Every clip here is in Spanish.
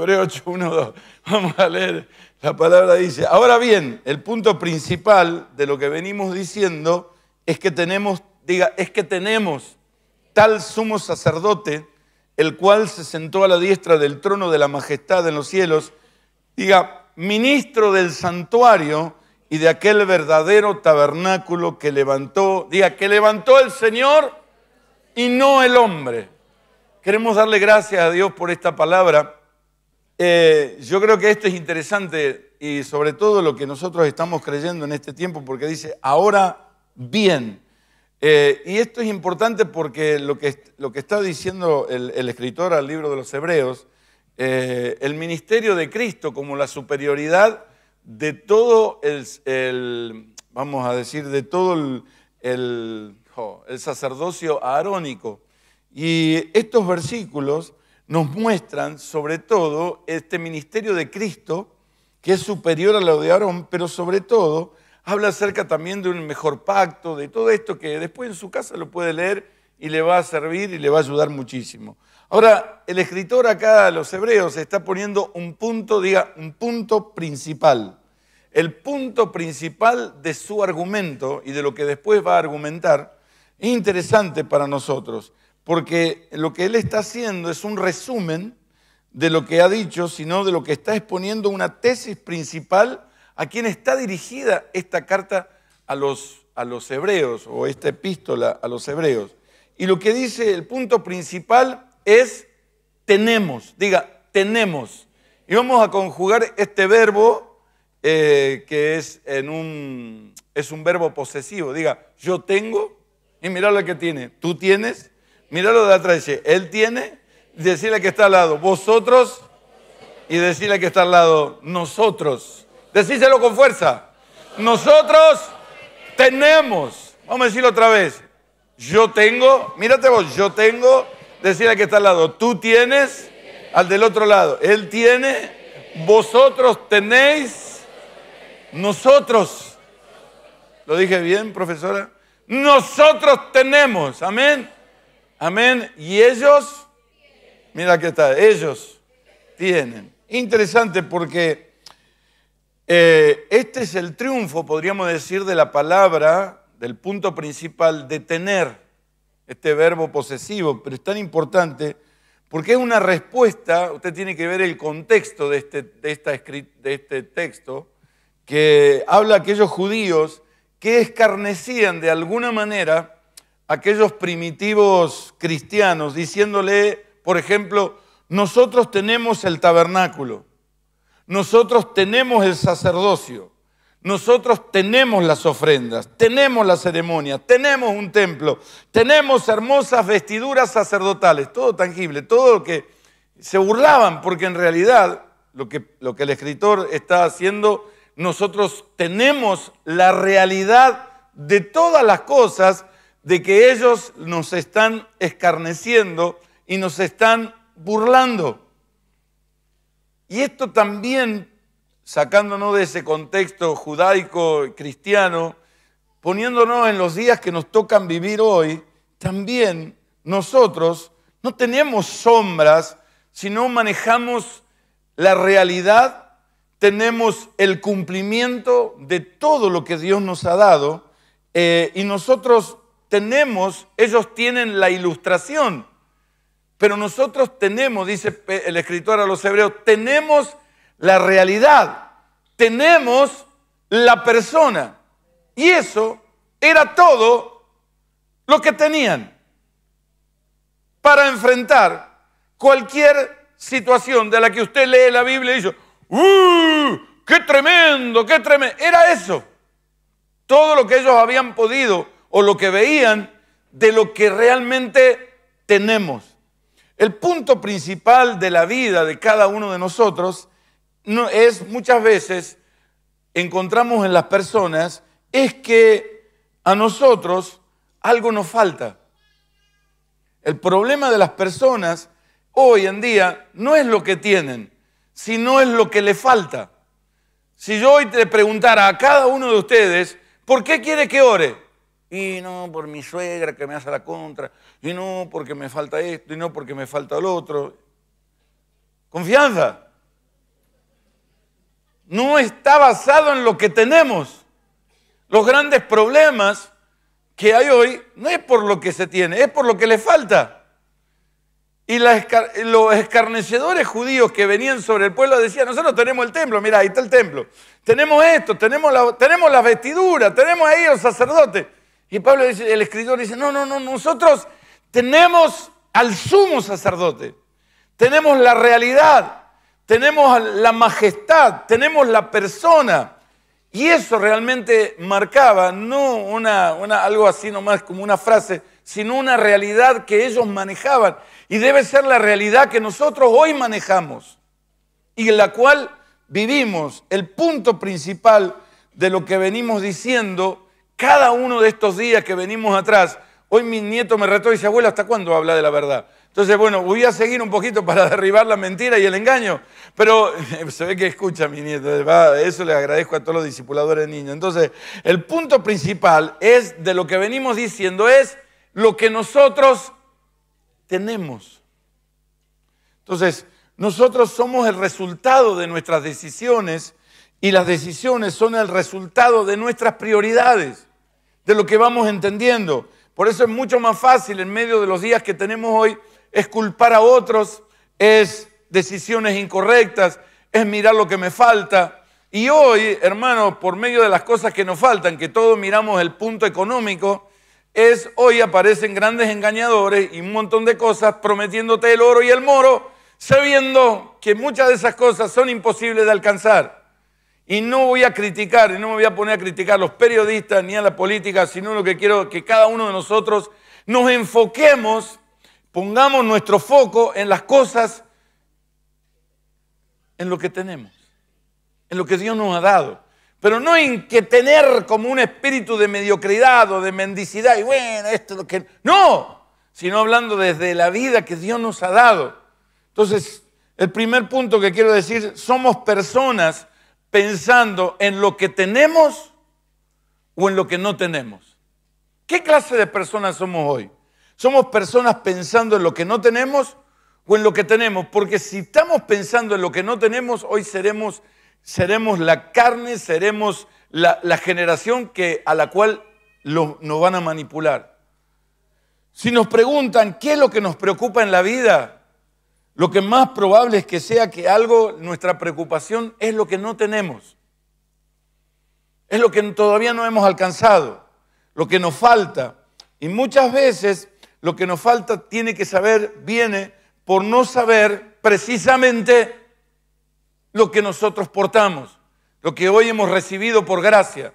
1, 2, Vamos a leer. La palabra dice, ahora bien, el punto principal de lo que venimos diciendo es que tenemos, diga, es que tenemos tal sumo sacerdote, el cual se sentó a la diestra del trono de la majestad en los cielos, diga, ministro del santuario y de aquel verdadero tabernáculo que levantó, diga, que levantó el Señor y no el hombre. Queremos darle gracias a Dios por esta palabra eh, yo creo que esto es interesante y sobre todo lo que nosotros estamos creyendo en este tiempo, porque dice, ahora bien. Eh, y esto es importante porque lo que, lo que está diciendo el, escritor al libro de los Hebreos, eh, el ministerio de Cristo como la superioridad de todo el, vamos a decir, de todo el, el, el sacerdocio aarónico. Y estos versículos nos muestran sobre todo este ministerio de Cristo, que es superior a lo de Aarón, pero sobre todo habla acerca también de un mejor pacto, de todo esto que después en su casa lo puede leer y le va a servir y le va a ayudar muchísimo. Ahora, el escritor acá los hebreos está poniendo un punto, diga, un punto principal. El punto principal de su argumento y de lo que después va a argumentar es interesante para nosotros porque lo que él está haciendo es un resumen de lo que ha dicho, sino de lo que está exponiendo una tesis principal a quien está dirigida esta carta a los, a los hebreos o esta epístola a los hebreos. Y lo que dice el punto principal es tenemos, diga, tenemos. Y vamos a conjugar este verbo eh, que es, en un, es un verbo posesivo, diga, yo tengo, y mira lo que tiene, tú tienes, Míralo de atrás, dice, Él tiene, decirle que está al lado, vosotros, y decirle que está al lado, nosotros. Decíselo con fuerza. Nosotros tenemos, vamos a decirlo otra vez, yo tengo, mírate vos, yo tengo, decirle que está al lado, tú tienes, al del otro lado, Él tiene, vosotros tenéis, nosotros. ¿Lo dije bien, profesora? Nosotros tenemos, amén. Amén. ¿Y ellos? Mira que está, ellos tienen. Interesante porque eh, este es el triunfo, podríamos decir, de la palabra, del punto principal de tener, este verbo posesivo, pero es tan importante porque es una respuesta, usted tiene que ver el contexto de este, de este texto, que habla aquellos judíos que escarnecían de alguna manera aquellos primitivos cristianos diciéndole, por ejemplo, nosotros tenemos el tabernáculo, nosotros tenemos el sacerdocio, nosotros tenemos las ofrendas, tenemos la ceremonia, tenemos un templo, tenemos hermosas vestiduras sacerdotales, todo tangible, todo lo que se burlaban, porque en realidad lo que, lo que el escritor está haciendo, nosotros tenemos la realidad de todas las cosas, de que ellos nos están escarneciendo y nos están burlando. Y esto también, sacándonos de ese contexto judaico cristiano, poniéndonos en los días que nos tocan vivir hoy, también nosotros no tenemos sombras, sino manejamos la realidad tenemos el cumplimiento de todo lo que Dios nos ha dado eh, y nosotros tenemos, ellos tienen la ilustración, pero nosotros tenemos, dice el escritor a los hebreos, tenemos la realidad, tenemos la persona. Y eso era todo lo que tenían para enfrentar cualquier situación de la que usted lee la Biblia y dice, ¡Uh! ¡Qué tremendo! ¡Qué tremendo! Era eso. Todo lo que ellos habían podido o lo que veían de lo que realmente tenemos. El punto principal de la vida de cada uno de nosotros no, es muchas veces encontramos en las personas es que a nosotros algo nos falta. El problema de las personas hoy en día no es lo que tienen, sino es lo que le falta. Si yo hoy te preguntara a cada uno de ustedes, ¿por qué quiere que ore? y no por mi suegra que me hace la contra, y no porque me falta esto, y no porque me falta lo otro. Confianza. No está basado en lo que tenemos. Los grandes problemas que hay hoy no es por lo que se tiene, es por lo que le falta. Y los escarnecedores judíos que venían sobre el pueblo decían, nosotros tenemos el templo, mira, ahí está el templo. Tenemos esto, tenemos la, tenemos vestiduras, tenemos ahí los sacerdotes. Y Pablo dice, el escritor dice, no, no, no, nosotros tenemos al sumo sacerdote, tenemos la realidad, tenemos la majestad, tenemos la persona. Y eso realmente marcaba no una, algo así nomás como una frase, sino una realidad que ellos manejaban. Y debe ser la realidad que nosotros hoy manejamos y en la cual vivimos. El punto principal de lo que venimos diciendo cada uno de estos días que venimos atrás, hoy mi nieto me retó y dice, abuela, ¿hasta cuándo habla de la verdad? Entonces, bueno, voy a seguir un poquito para derribar la mentira y el engaño. Pero se ve que escucha mi nieto, eso le agradezco a todos los discipuladores de niños. Entonces, el punto principal es de lo que venimos diciendo, es lo que nosotros tenemos. Entonces, nosotros somos el resultado de nuestras decisiones y las decisiones son el resultado de nuestras prioridades, de lo que vamos entendiendo. Por eso es mucho más fácil en medio de los días que tenemos hoy, es culpar a otros, es decisiones incorrectas, es mirar lo que me falta. Y hoy, hermano, por medio de las cosas que nos faltan, que todos miramos el punto económico, es hoy aparecen grandes engañadores y un montón de cosas prometiéndote el oro y el moro, sabiendo que muchas de esas cosas son imposibles de alcanzar. Y no voy a criticar, y no me voy a poner a criticar a los periodistas ni a la política, sino lo que quiero que cada uno de nosotros nos enfoquemos, pongamos nuestro foco en las cosas, en lo que tenemos, en lo que Dios nos ha dado. Pero no en que tener como un espíritu de mediocridad o de mendicidad, y bueno, esto es lo que. No, sino hablando desde la vida que Dios nos ha dado. Entonces, el primer punto que quiero decir, somos personas pensando en lo que tenemos o en lo que no tenemos. ¿Qué clase de personas somos hoy? ¿Somos personas pensando en lo que no tenemos o en lo que tenemos? Porque si estamos pensando en lo que no tenemos, hoy seremos, seremos la carne, seremos la, generación que, a la cual nos van a manipular. Si nos preguntan qué es lo que nos preocupa en la vida, lo que más probable es que sea que algo, nuestra preocupación es lo que no tenemos, es lo que todavía no hemos alcanzado, lo que nos falta. Y muchas veces lo que nos falta tiene que saber, viene por no saber precisamente lo que nosotros portamos, lo que hoy hemos recibido por gracia.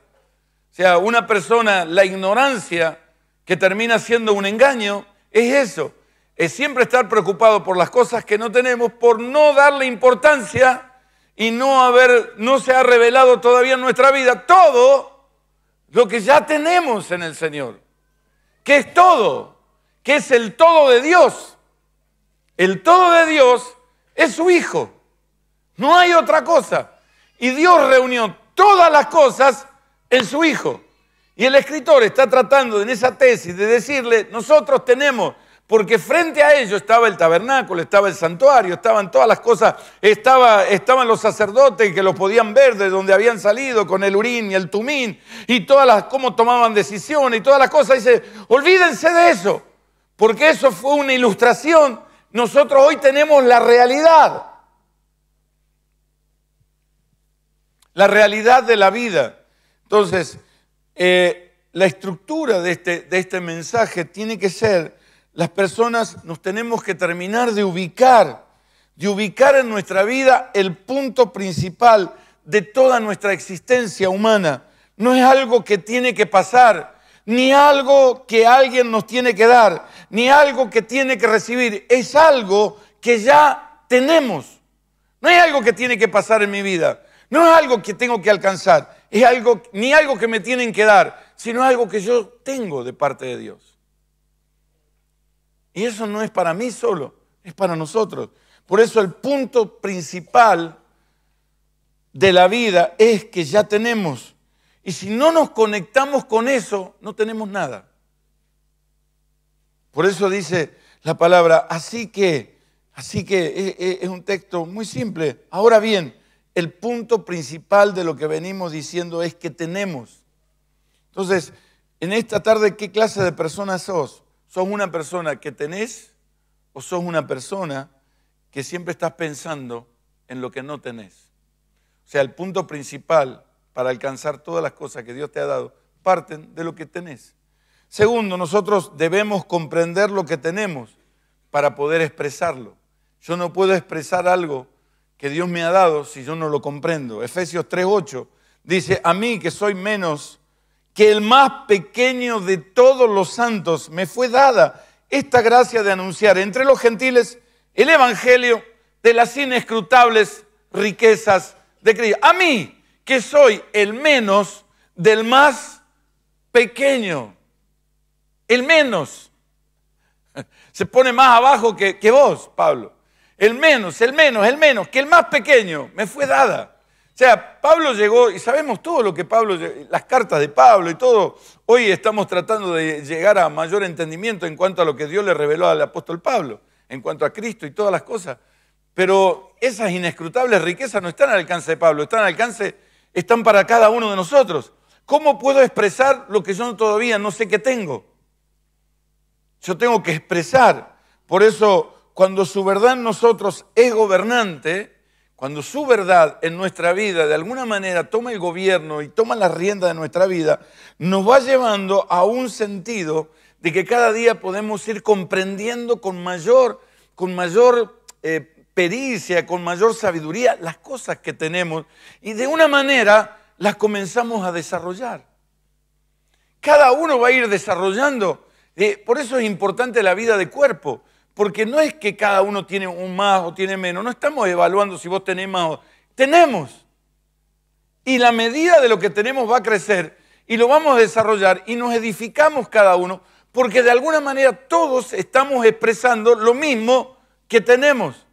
O sea, una persona, la ignorancia que termina siendo un engaño, es eso, es siempre estar preocupado por las cosas que no tenemos, por no darle importancia y no haber, no se ha revelado todavía en nuestra vida todo lo que ya tenemos en el Señor, que es todo, que es el todo de Dios. El todo de Dios es su Hijo, no hay otra cosa. Y Dios reunió todas las cosas en su Hijo. Y el escritor está tratando en esa tesis de decirle, nosotros tenemos porque frente a ellos estaba el tabernáculo, estaba el santuario, estaban todas las cosas, estaba, estaban los sacerdotes que los podían ver de donde habían salido con el urín y el tumín, y todas las, cómo tomaban decisiones y todas las cosas. Dice, olvídense de eso, porque eso fue una ilustración. Nosotros hoy tenemos la realidad, la realidad de la vida. Entonces, eh, la estructura de este, de este mensaje tiene que ser las personas nos tenemos que terminar de ubicar, de ubicar en nuestra vida el punto principal de toda nuestra existencia humana. No es algo que tiene que pasar, ni algo que alguien nos tiene que dar, ni algo que tiene que recibir. Es algo que ya tenemos. No es algo que tiene que pasar en mi vida. No es algo que tengo que alcanzar. Es algo, ni algo que me tienen que dar, sino algo que yo tengo de parte de Dios. Y eso no es para mí solo, es para nosotros. Por eso el punto principal de la vida es que ya tenemos. Y si no nos conectamos con eso, no tenemos nada. Por eso dice la palabra, así que, así que e, e, es, un texto muy simple. Ahora bien, el punto principal de lo que venimos diciendo es que tenemos. Entonces, en esta tarde, ¿qué clase de persona sos? ¿Sos una persona que tenés o sos una persona que siempre estás pensando en lo que no tenés? O sea, el punto principal para alcanzar todas las cosas que Dios te ha dado parten de lo que tenés. Segundo, nosotros debemos comprender lo que tenemos para poder expresarlo. Yo no puedo expresar algo que Dios me ha dado si yo no lo comprendo. Efesios 3:8 dice, a mí que soy menos que el más pequeño de todos los santos me fue dada esta gracia de anunciar entre los gentiles el Evangelio de las inescrutables riquezas de Cristo. A mí, que soy el menos del más pequeño, el menos. Se pone más abajo que, vos, Pablo. El menos, el menos, el menos, que el más pequeño me fue dada. O sea, Pablo llegó, y sabemos todo lo que Pablo, las cartas de Pablo y todo, hoy estamos tratando de llegar a mayor entendimiento en cuanto a lo que Dios le reveló al apóstol Pablo, en cuanto a Cristo y todas las cosas. Pero esas inescrutables riquezas no están al alcance de Pablo, están al alcance, están para cada uno de nosotros. ¿Cómo puedo expresar lo que yo todavía no sé que tengo? Yo tengo que expresar. Por eso, cuando su verdad en nosotros es gobernante, cuando su verdad en nuestra vida de alguna manera toma el gobierno y toma la rienda de nuestra vida, nos va llevando a un sentido de que cada día podemos ir comprendiendo con mayor, con mayor eh, pericia, con mayor sabiduría las cosas que tenemos y de una manera las comenzamos a desarrollar. Cada uno va a ir desarrollando. Eh, por eso es importante la vida de cuerpo, porque no es que cada uno tiene un más o tiene menos. No estamos evaluando si vos tenés más o... Tenemos. Y la medida de lo que tenemos va a crecer y lo vamos a desarrollar y nos edificamos cada uno porque de alguna manera todos estamos expresando lo mismo que tenemos,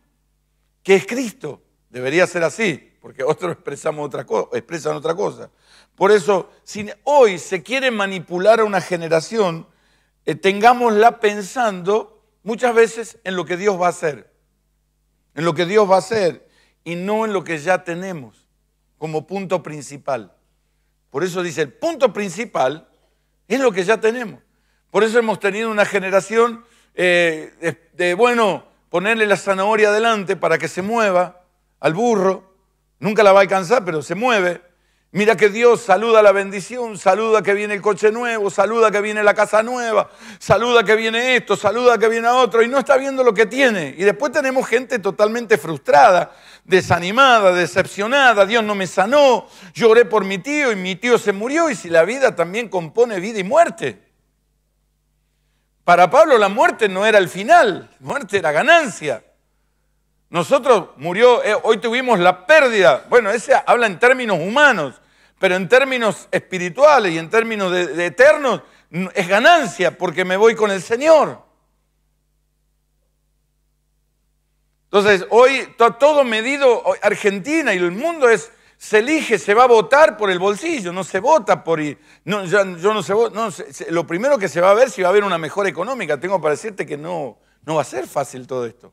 que es Cristo. Debería ser así, porque otros expresamos otra cosa, expresan otra cosa. Por eso, si hoy se quiere manipular a una generación, eh, tengámosla pensando muchas veces en lo que Dios va a hacer, en lo que Dios va a hacer y no en lo que ya tenemos como punto principal. Por eso dice, el punto principal es lo que ya tenemos. Por eso hemos tenido una generación eh, de, de, bueno, ponerle la zanahoria adelante para que se mueva al burro. Nunca la va a alcanzar, pero se mueve. Mira que Dios saluda la bendición, saluda que viene el coche nuevo, saluda que viene la casa nueva, saluda que viene esto, saluda que viene otro y no está viendo lo que tiene. Y después tenemos gente totalmente frustrada, desanimada, decepcionada, Dios no me sanó, lloré por mi tío y mi tío se murió y si la vida también compone vida y muerte. Para Pablo la muerte no era el final, muerte era ganancia. Nosotros murió, eh, hoy tuvimos la pérdida. Bueno, ese habla en términos humanos, pero en términos espirituales y en términos de, eternos es ganancia porque me voy con el Señor. Entonces, hoy todo medido, Argentina y el mundo es, se elige, se va a votar por el bolsillo, no se vota por ir. yo no sé lo primero que se va a ver si va a haber una mejora económica, tengo para decirte que no, no va a ser fácil todo esto.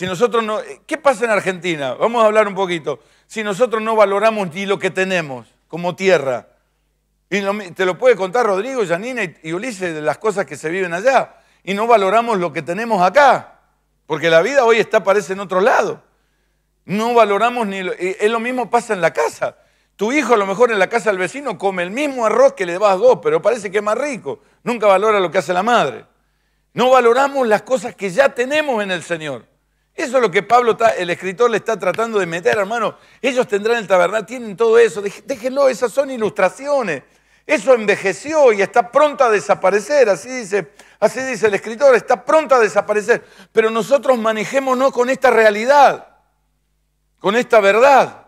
Si nosotros no, eh, ¿qué pasa en Argentina? Vamos a hablar un poquito. Si nosotros no valoramos ni lo que tenemos como tierra, y te lo puede contar Rodrigo, Janina y, Ulises de las cosas que se viven allá, y no valoramos lo que tenemos acá, porque la vida hoy está, parece, en otro lado. No valoramos ni lo, eh, es lo mismo pasa en la casa. Tu hijo a lo mejor en la casa del vecino come el mismo arroz que le vas dos, pero parece que es más rico. Nunca valora lo que hace la madre. No valoramos las cosas que ya tenemos en el Señor. Eso es lo que Pablo, el escritor, le está tratando de meter, hermano. Ellos tendrán el tabernáculo, tienen todo eso. Déjenlo, esas son ilustraciones. Eso envejeció y está pronto a desaparecer, así dice, así dice el escritor, está pronto a desaparecer. Pero nosotros manejémonos con esta realidad, con esta verdad,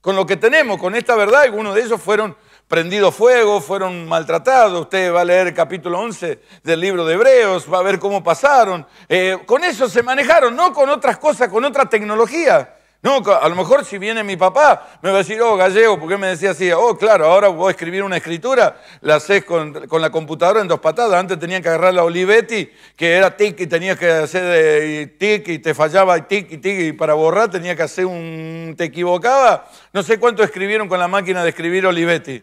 con lo que tenemos, con esta verdad. Algunos de ellos fueron prendido fuego, fueron maltratados. Usted va a leer el capítulo 11 del libro de Hebreos, va a ver cómo pasaron. Eh, con eso se manejaron, no con otras cosas, con otra tecnología. No, a lo mejor si viene mi papá, me va a decir, oh, gallego, ¿por qué me decía así? Oh, claro, ahora voy a escribir una escritura, la haces con, la computadora en dos patadas. Antes tenían que agarrar la Olivetti, que era tic y tenías que hacer eh, tic y te fallaba tic y tic y para borrar tenía que hacer un... te equivocaba. No sé cuánto escribieron con la máquina de escribir Olivetti.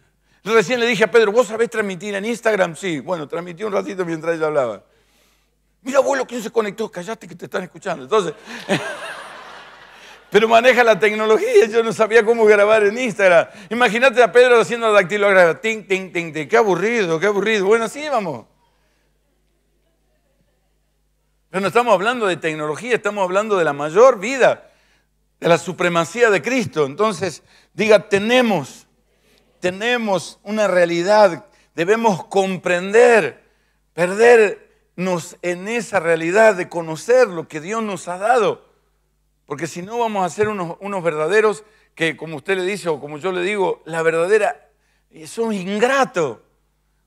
Recién le dije a Pedro, ¿vos sabés transmitir en Instagram? Sí, bueno, transmití un ratito mientras ella hablaba. Mira, abuelo, ¿quién se conectó? Callaste que te están escuchando. Entonces, pero maneja la tecnología, yo no sabía cómo grabar en Instagram. Imagínate a Pedro haciendo la dactilografía, ting, ting, qué aburrido, qué aburrido. Bueno, así vamos. Pero no estamos hablando de tecnología, estamos hablando de la mayor vida, de la supremacía de Cristo. Entonces, diga, tenemos tenemos una realidad, debemos comprender, perdernos en esa realidad de conocer lo que Dios nos ha dado, porque si no vamos a ser unos, verdaderos que, como usted le dice o como yo le digo, la verdadera, eh, son ingrato.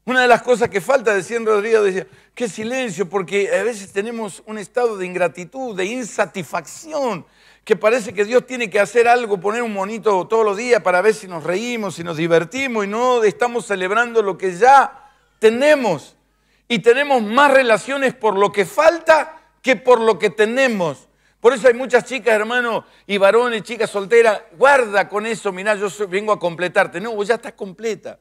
Una de las cosas que falta, decía Rodrigo, decía, qué silencio, porque a veces tenemos un estado de ingratitud, de insatisfacción, que parece que Dios tiene que hacer algo, poner un monito todos los días para ver si nos reímos, si nos divertimos y no estamos celebrando lo que ya tenemos. Y tenemos más relaciones por lo que falta que por lo que tenemos. Por eso hay muchas chicas, hermano, y varones, chicas solteras, guarda con eso, mirá, yo vengo a completarte. No, vos ya estás completa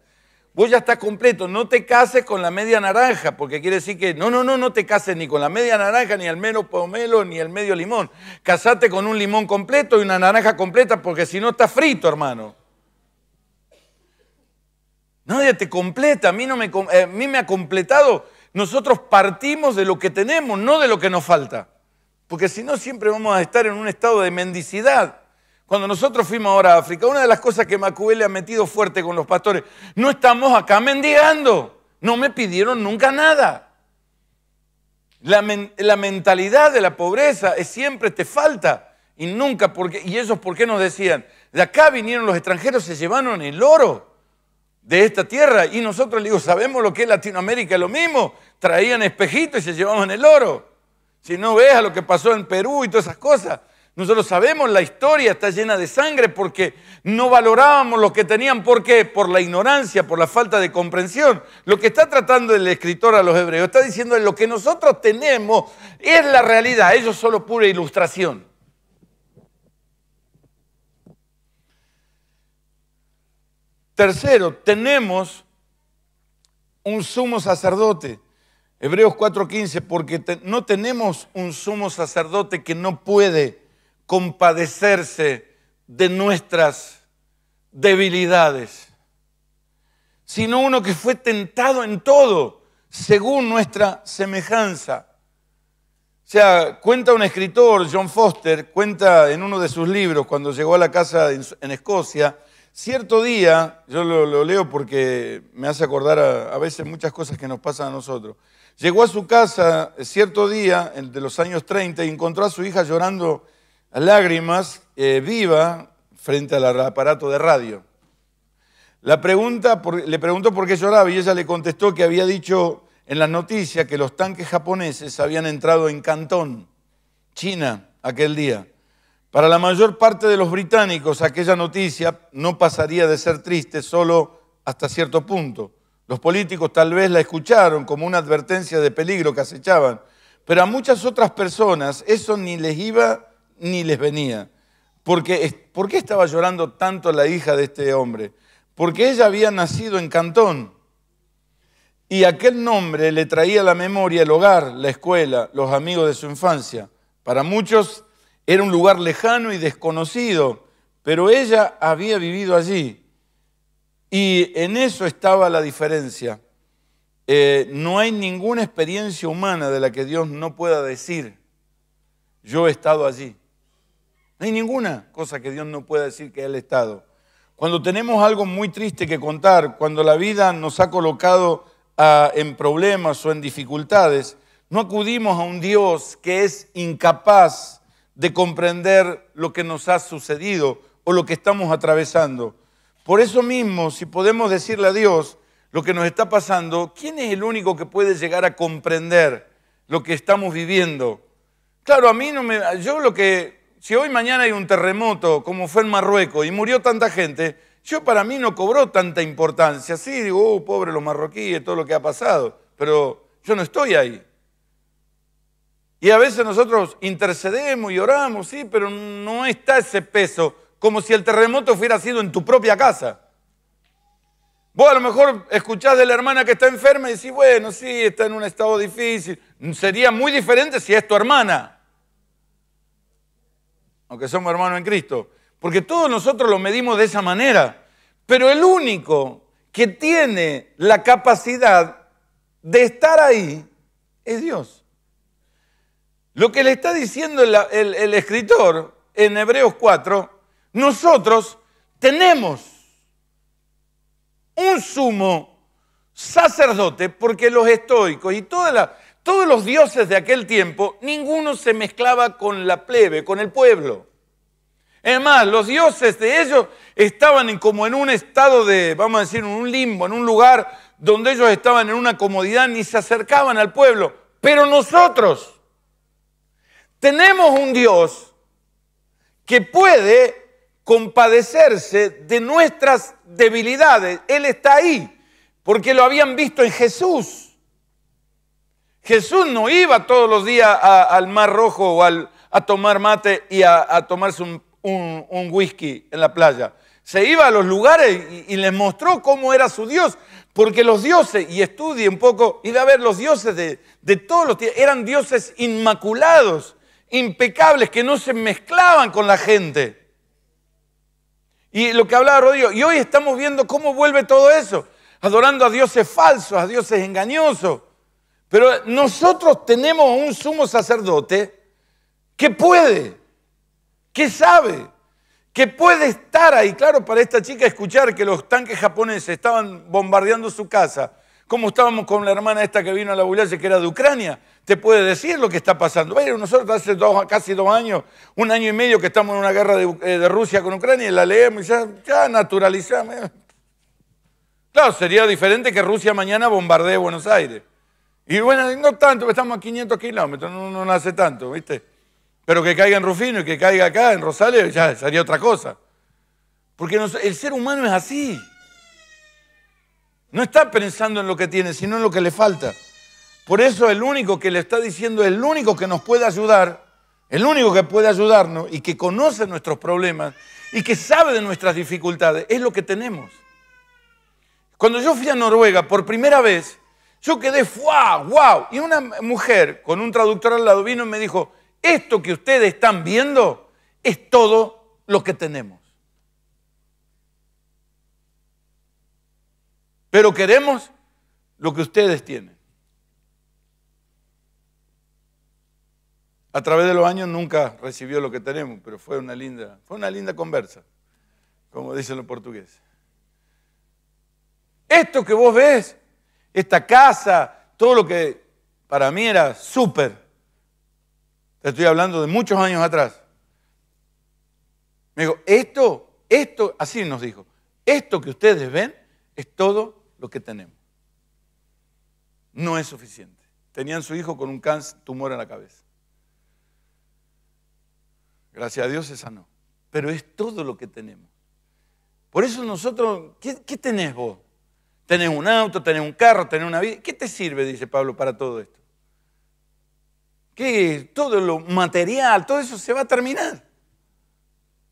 vos ya estás completo, no te cases con la media naranja, porque quiere decir que no, no, no, no te cases ni con la media naranja, ni al mero pomelo, ni el medio limón. Casate con un limón completo y una naranja completa, porque si no está frito, hermano. Nadie te completa, a mí, no me, eh, a mí me ha completado. Nosotros partimos de lo que tenemos, no de lo que nos falta. Porque si no, siempre vamos a estar en un estado de mendicidad. Cuando nosotros fuimos ahora a África, una de las cosas que Macubé ha metido fuerte con los pastores, no estamos acá mendigando, no me pidieron nunca nada. La, mentalidad de la pobreza es siempre te falta y nunca, porque, y ellos por qué nos decían, de acá vinieron los extranjeros, se llevaron el oro de esta tierra. Y nosotros le digo, sabemos lo que es Latinoamérica, lo mismo. Traían espejitos y se llevaban el oro. Si no ves a lo que pasó en Perú y todas esas cosas. Nosotros sabemos la historia está llena de sangre porque no valorábamos lo que tenían. ¿Por qué? Por la ignorancia, por la falta de comprensión. Lo que está tratando el escritor a los hebreos está diciendo lo que nosotros tenemos es la realidad, ellos solo pura ilustración. Tercero, tenemos un sumo sacerdote. Hebreos 4:15, porque no tenemos un sumo sacerdote que no puede compadecerse de nuestras debilidades, sino uno que fue tentado en todo, según nuestra semejanza. O sea, cuenta un escritor, John Foster, cuenta en uno de sus libros, cuando llegó a la casa en Escocia, cierto día, yo lo, leo porque me hace acordar a, veces muchas cosas que nos pasan a nosotros, llegó a su casa cierto día, de los años 30, y encontró a su hija llorando lágrimas eh, viva frente al aparato de radio. La pregunta, le preguntó por qué lloraba y ella le contestó que había dicho en la noticia que los tanques japoneses habían entrado en Cantón, China, aquel día. Para la mayor parte de los británicos aquella noticia no pasaría de ser triste solo hasta cierto punto. Los políticos tal vez la escucharon como una advertencia de peligro que acechaban, pero a muchas otras personas eso ni les iba ni les venía. Porque, ¿Por qué estaba llorando tanto la hija de este hombre? Porque ella había nacido en Cantón. Y aquel nombre le traía a la memoria el hogar, la escuela, los amigos de su infancia. Para muchos era un lugar lejano y desconocido, pero ella había vivido allí. Y en eso estaba la diferencia. Eh, no hay ninguna experiencia humana de la que Dios no pueda decir, yo he estado allí. No hay ninguna cosa que Dios no pueda decir que es el Estado. Cuando tenemos algo muy triste que contar, cuando la vida nos ha colocado ah, en problemas o en dificultades, no acudimos a un Dios que es incapaz de comprender lo que nos ha sucedido o lo que estamos atravesando. Por eso mismo, si podemos decirle a Dios lo que nos está pasando, ¿quién es el único que puede llegar a comprender lo que estamos viviendo? Claro, a mí no me... Yo lo que si hoy mañana hay un terremoto como fue en Marruecos y murió tanta gente, yo para mí no cobró tanta importancia. Sí, digo, oh, pobre los marroquíes, todo lo que ha pasado, pero yo no estoy ahí. Y a veces nosotros intercedemos y oramos, sí, pero no está ese peso, como si el terremoto hubiera sido en tu propia casa. Vos a lo mejor escuchás de la hermana que está enferma y decís, bueno, sí, está en un estado difícil. Sería muy diferente si es tu hermana que somos hermanos en Cristo, porque todos nosotros lo medimos de esa manera, pero el único que tiene la capacidad de estar ahí es Dios. Lo que le está diciendo el, el escritor en Hebreos 4, nosotros tenemos un sumo sacerdote, porque los estoicos y toda la, todos los dioses de aquel tiempo, ninguno se mezclaba con la plebe, con el pueblo. Es más, los dioses de ellos estaban como en un estado de, vamos a decir, en un limbo, en un lugar donde ellos estaban en una comodidad, ni se acercaban al pueblo. Pero nosotros tenemos un Dios que puede compadecerse de nuestras debilidades. Él está ahí, porque lo habían visto en Jesús. Jesús no iba todos los días al Mar Rojo o a tomar mate y a, tomarse un, whisky en la playa. Se iba a los lugares y, les mostró cómo era su Dios. Porque los dioses, y estudie un poco, y a ver, los dioses de, de todos los tiempos eran dioses inmaculados, impecables, que no se mezclaban con la gente. Y lo que hablaba Rodrigo, y hoy estamos viendo cómo vuelve todo eso, adorando a dioses falsos, a dioses engañosos. Pero nosotros tenemos un sumo sacerdote que puede, que sabe, que puede estar ahí. Claro, para esta chica escuchar que los tanques japoneses estaban bombardeando su casa, como estábamos con la hermana esta que vino a la bulla, que era de Ucrania, te puede decir lo que está pasando. Bueno, nosotros hace casi dos años, un año y medio que estamos en una guerra eh, de, Rusia con Ucrania, y la leemos y ya, ya naturalizamos. Claro, sería diferente que Rusia mañana bombardee Buenos Aires. Y bueno, no tanto, estamos a 500 kilómetros, no, no nace tanto, ¿viste? Pero que caiga en Rufino y que caiga acá, en Rosales, ya sería otra cosa. Porque el ser humano es así. No está pensando en lo que tiene, sino en lo que le falta. Por eso el único que le está diciendo, el único que nos puede ayudar, el único que puede ayudarnos y que conoce nuestros problemas y que sabe de nuestras dificultades, es lo que tenemos. Cuando yo fui a Noruega por primera vez, yo quedé, ¡wow, wow! Y una mujer con un traductor al lado vino y me dijo, esto que ustedes están viendo es todo lo que tenemos. Pero queremos lo que ustedes tienen. A través de los años nunca recibió lo que tenemos, pero fue una linda, fue una linda conversa, como dicen los portugueses. Esto que vos ves esta casa, todo lo que para mí era súper. Te estoy hablando de muchos años atrás. Me dijo, esto, esto, así nos dijo, esto que ustedes ven es todo lo que tenemos. No es suficiente. Tenían su hijo con un cáncer, tumor en la cabeza. Gracias a Dios se sanó. Pero es todo lo que tenemos. Por eso nosotros, ¿qué, qué tenés vos? Tenés un auto, tener un carro, tener una vida. ¿Qué te sirve, dice Pablo, para todo esto? Que todo lo material, todo eso se va a terminar.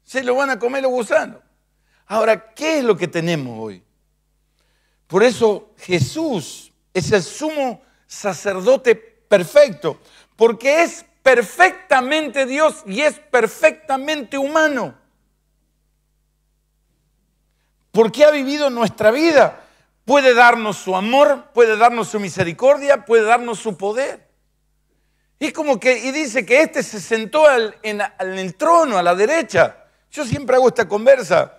Se lo van a comer los gusanos. Ahora, ¿qué es lo que tenemos hoy? Por eso Jesús es el sumo sacerdote perfecto, porque es perfectamente Dios y es perfectamente humano. Porque ha vivido nuestra vida, puede darnos su amor, puede darnos su misericordia, puede darnos su poder. Y como que dice que este se sentó en, el trono a la derecha. Yo siempre hago esta conversa.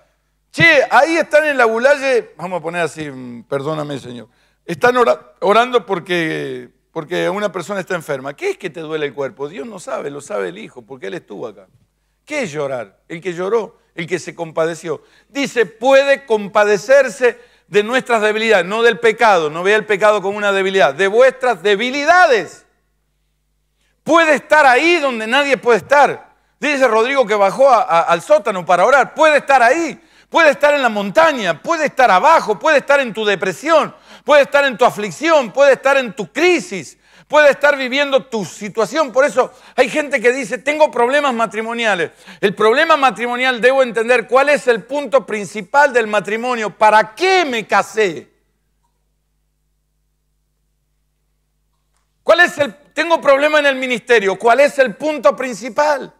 Che, ahí están en la bulalle, vamos a poner así, mm, perdóname, Señor. Están orando porque porque una persona está enferma. ¿Qué es que te duele el cuerpo? Dios no sabe, lo sabe el Hijo, porque Él estuvo acá. ¿Qué es llorar? El que lloró, el que se compadeció. Dice, puede compadecerse de nuestras debilidades, no del pecado, no vea el pecado como una debilidad, de vuestras debilidades. Puede estar ahí donde nadie puede estar. Dice Rodrigo que bajó al sótano para orar. Puede estar ahí, puede estar en la montaña, puede estar abajo, puede estar en tu depresión, puede estar en tu aflicción, puede estar en tu crisis, puede estar viviendo tu situación. Por eso hay gente que dice, tengo problemas matrimoniales. El problema matrimonial debo entender cuál es el punto principal del matrimonio. ¿Para qué me casé? ¿Cuál es el, tengo problema en el ministerio? ¿Cuál es el punto principal?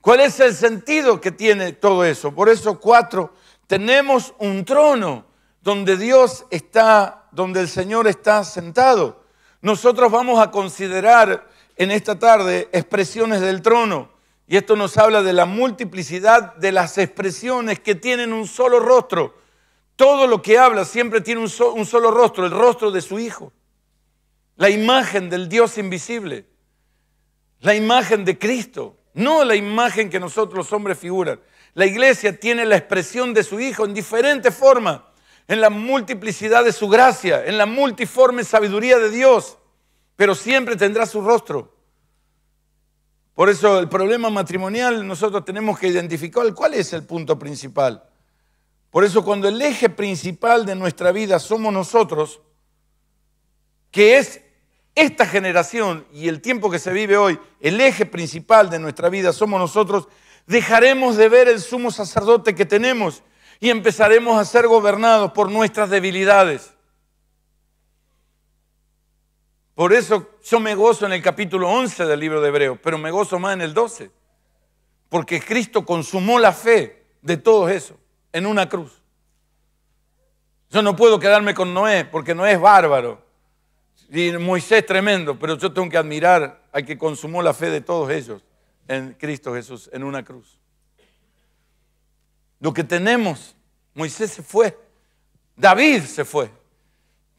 ¿Cuál es el sentido que tiene todo eso? Por eso cuatro, tenemos un trono donde Dios está, donde el Señor está sentado nosotros vamos a considerar en esta tarde expresiones del trono. Y esto nos habla de la multiplicidad de las expresiones que tienen un solo rostro. Todo lo que habla siempre tiene un, solo rostro, el rostro de su Hijo. La imagen del Dios invisible. La imagen de Cristo, no la imagen que nosotros los hombres figuran. La iglesia tiene la expresión de su Hijo en diferentes formas en la multiplicidad de su gracia, en la multiforme sabiduría de Dios, pero siempre tendrá su rostro. Por eso el problema matrimonial nosotros tenemos que identificar cuál es el punto principal. Por eso cuando el eje principal de nuestra vida somos nosotros, que es esta generación y el tiempo que se vive hoy, el eje principal de nuestra vida somos nosotros, dejaremos de ver el sumo sacerdote que tenemos y empezaremos a ser gobernados por nuestras debilidades. Por eso yo me gozo en el capítulo 11 del libro de Hebreos, pero me gozo más en el 12, porque Cristo consumó la fe de todos eso en una cruz. Yo no puedo quedarme con Noé, porque Noé es bárbaro. Y Moisés tremendo, pero yo tengo que admirar al que consumó la fe de todos ellos en Cristo Jesús, en una cruz. Lo que tenemos Moisés se fue, David se fue,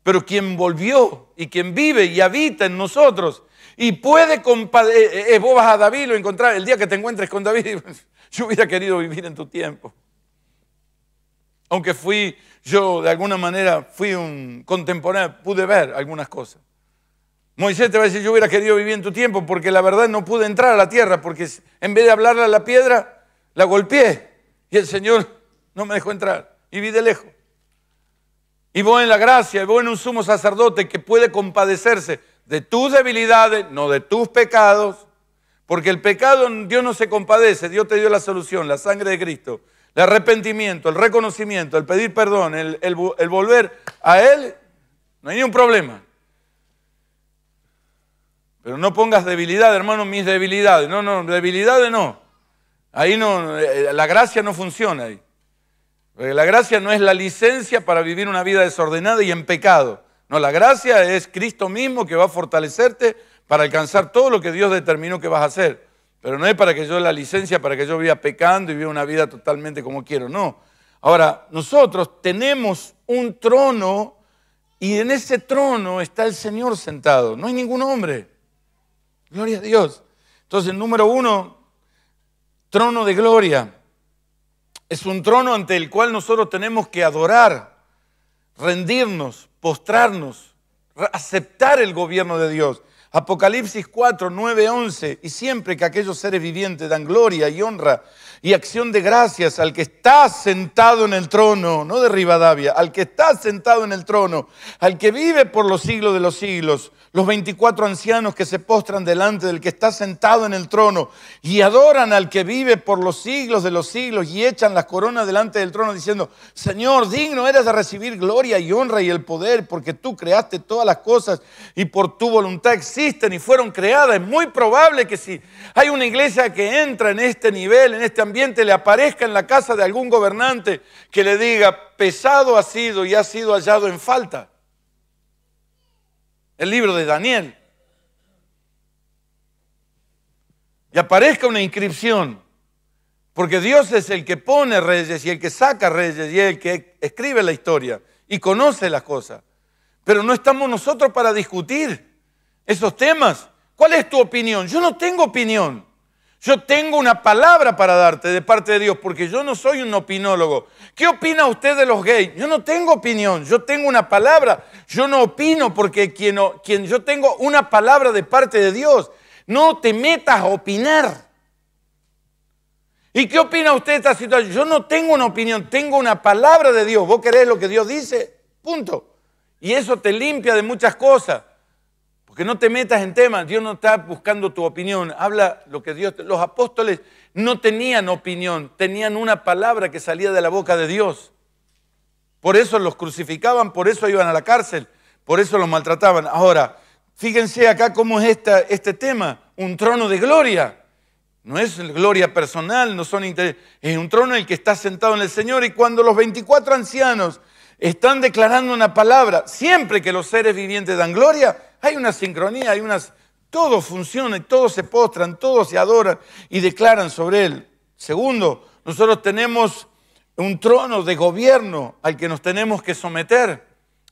pero quien volvió y quien vive y habita en nosotros y puede compadecer, eh, eh, eh, vos vas a David lo encontrar, el día que te encuentres con David, yo hubiera querido vivir en tu tiempo. Aunque fui, yo de alguna manera fui un contemporáneo, pude ver algunas cosas. Moisés te va a decir, yo hubiera querido vivir en tu tiempo porque la verdad no pude entrar a la tierra porque en vez de hablarle a la piedra, la golpeé. Y el Señor no me dejó entrar y vi de lejos. Y voy en la gracia, y voy en un sumo sacerdote que puede compadecerse de tus debilidades, no de tus pecados, porque el pecado Dios no se compadece, Dios te dio la solución, la sangre de Cristo, el arrepentimiento, el reconocimiento, el pedir perdón, el, volver a Él, no hay ningún problema. Pero no pongas debilidad, hermano, mis debilidades. No, no, debilidades no. Ahí no, eh, la gracia no funciona ahí. La gracia no es la licencia para vivir una vida desordenada y en pecado. No, la gracia es Cristo mismo que va a fortalecerte para alcanzar todo lo que Dios determinó que vas a hacer. Pero no es para que yo la licencia, para que yo viva pecando y viva una vida totalmente como quiero, no. Ahora, nosotros tenemos un trono y en ese trono está el Señor sentado. No hay ningún hombre. Gloria a Dios. Entonces, número uno, trono de gloria. Es un trono ante el cual nosotros tenemos que adorar, rendirnos, postrarnos, aceptar el gobierno de Dios. Apocalipsis 4, 9, 11, y siempre que aquellos seres vivientes dan gloria y honra y acción de gracias al que está sentado en el trono, no de Rivadavia, al que está sentado en el trono, al que vive por los siglos de los siglos, los 24 ancianos que se postran delante del que está sentado en el trono y adoran al que vive por los siglos de los siglos y echan las coronas delante del trono diciendo, Señor, digno eres de recibir gloria y honra y el poder porque tú creaste todas las cosas y por tu voluntad existe y fueron creadas. Es muy probable que si hay una iglesia que entra en este nivel, en este ambiente, le aparezca en la casa de algún gobernante que le diga, pesado ha sido y ha sido hallado en falta. El libro de Daniel. Y aparezca una inscripción, porque Dios es el que pone reyes y el que saca reyes y el que escribe la historia y conoce las cosas. Pero no estamos nosotros para discutir esos temas. ¿Cuál es tu opinión? Yo no tengo opinión. Yo tengo una palabra para darte de parte de Dios, porque yo no soy un opinólogo. ¿Qué opina usted de los gays? Yo no tengo opinión, yo tengo una palabra. Yo no opino porque quien, yo tengo una palabra de parte de Dios. No te metas a opinar. ¿Y qué opina usted de esta situación? Yo no tengo una opinión, tengo una palabra de Dios. ¿Vos querés lo que Dios dice? Punto. Y eso te limpia de muchas cosas. Que no te metas en temas, Dios no está buscando tu opinión. Habla lo que Dios. Los apóstoles no tenían opinión, tenían una palabra que salía de la boca de Dios. Por eso los crucificaban, por eso iban a la cárcel, por eso los maltrataban. Ahora, fíjense acá cómo es este tema: un trono de gloria. No es gloria personal, no son intereses. es un trono en el que está sentado en el Señor. Y cuando los 24 ancianos están declarando una palabra, siempre que los seres vivientes dan gloria, hay una sincronía, hay unas... Todo funciona todos se postran, todos se adoran y declaran sobre Él. Segundo, nosotros tenemos un trono de gobierno al que nos tenemos que someter.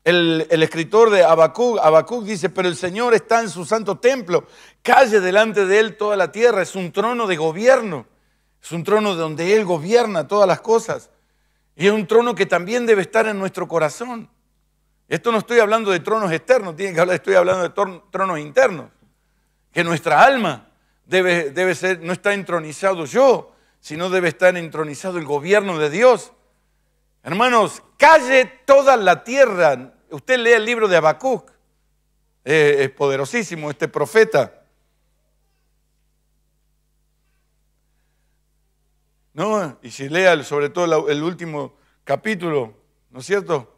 El, escritor de Habacuc dice, pero el Señor está en su santo templo, calle delante de él toda la tierra, es un trono de gobierno, es un trono donde él gobierna todas las cosas, y es un trono que también debe estar en nuestro corazón. Esto no estoy hablando de tronos externos, estoy hablando de tronos internos. Que nuestra alma debe, debe ser, no está entronizado yo, sino debe estar entronizado el gobierno de Dios. Hermanos, calle toda la tierra. Usted lee el libro de Habacuc, eh, es poderosísimo este profeta. ¿No? Y si lea sobre todo el último capítulo, ¿no es cierto?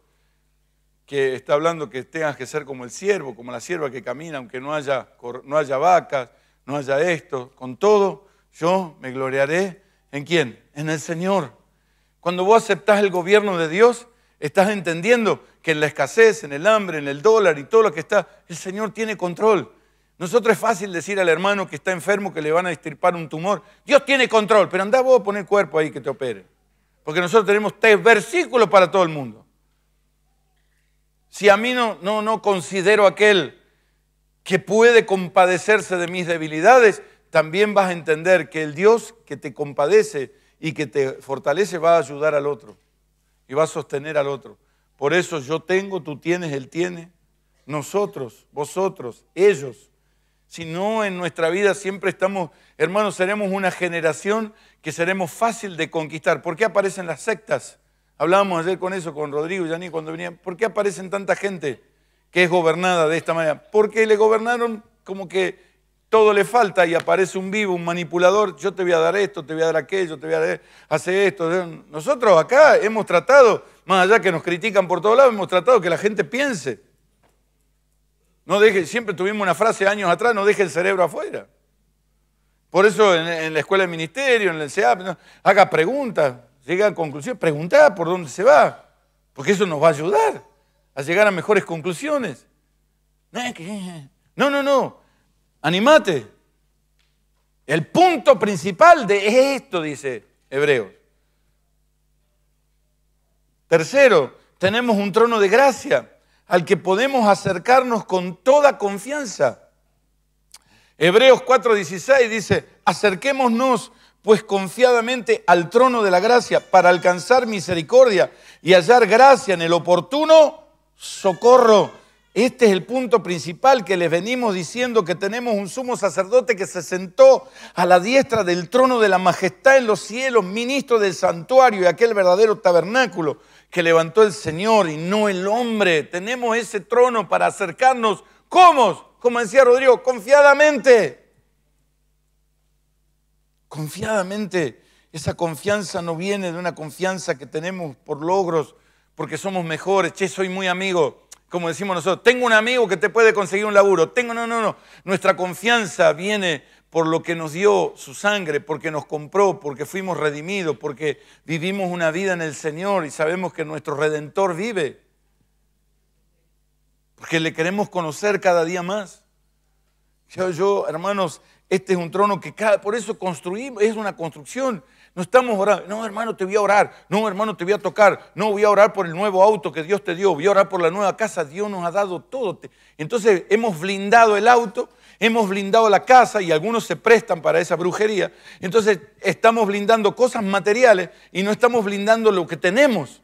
que está hablando que tengas que ser como el siervo, como la sierva que camina, aunque no haya, no haya vacas, no haya esto, con todo, yo me gloriaré en quién? En el Señor. Cuando vos aceptás el gobierno de Dios, estás entendiendo que en la escasez, en el hambre, en el dólar y todo lo que está, el Señor tiene control. Nosotros es fácil decir al hermano que está enfermo que le van a extirpar un tumor, Dios tiene control, pero andá vos a poner cuerpo ahí que te opere. Porque nosotros tenemos tres versículos para todo el mundo. Si a mí no, no, no considero aquel que puede compadecerse de mis debilidades, también vas a entender que el Dios que te compadece y que te fortalece va a ayudar al otro y va a sostener al otro. Por eso yo tengo, tú tienes, él tiene, nosotros, vosotros, ellos. Si no, en nuestra vida siempre estamos, hermanos, seremos una generación que seremos fácil de conquistar. ¿Por qué aparecen las sectas? Hablábamos ayer con eso, con Rodrigo y Janine, cuando venían. ¿Por qué aparecen tanta gente que es gobernada de esta manera? Porque le gobernaron como que todo le falta y aparece un vivo, un manipulador. Yo te voy a dar esto, te voy a dar aquello, te voy a dar, esto. Nosotros acá hemos tratado, más allá que nos critican por todos lados, hemos tratado que la gente piense. No deje, siempre tuvimos una frase años atrás, no deje el cerebro afuera. Por eso en, la escuela de ministerio, en el CEAP, haga preguntas, llega a conclusiones, preguntá por dónde se va, porque eso nos va a ayudar a llegar a mejores conclusiones. Eh, eh. No, no, no, animate. El punto principal de esto, dice Hebreos. Tercero, tenemos un trono de gracia al que podemos acercarnos con toda confianza. Hebreos 4:16 dice, acerquémonos pues confiadamente al trono de la gracia para alcanzar misericordia y hallar gracia en el oportuno socorro. Este es el punto principal que les venimos diciendo, que tenemos un sumo sacerdote que se sentó a la diestra del trono de la majestad en los cielos, ministro del santuario y aquel verdadero tabernáculo que levantó el Señor y no el hombre. Tenemos ese trono para acercarnos. ¿Cómo? Como decía Rodrigo, confiadamente confiadamente. Esa confianza no viene de una confianza que tenemos por logros, porque somos mejores. Che, soy muy amigo, como decimos nosotros. Tengo un amigo que te puede conseguir un laburo. Tengo, no, no, no. Nuestra confianza viene por lo que nos dio su sangre, porque nos compró, porque fuimos redimidos, porque vivimos una vida en el Señor y sabemos que nuestro redentor vive. Porque le queremos conocer cada día más. Yo, yo hermanos, este es un trono que cada, por eso construimos, es una construcción. No estamos orando, no hermano, te voy a orar, no hermano, te voy a tocar, no voy a orar por el nuevo auto que Dios te dio, voy a orar por la nueva casa, Dios nos ha dado todo. Entonces hemos blindado el auto, hemos blindado la casa y algunos se prestan para esa brujería. Entonces estamos blindando cosas materiales y no estamos blindando lo que tenemos.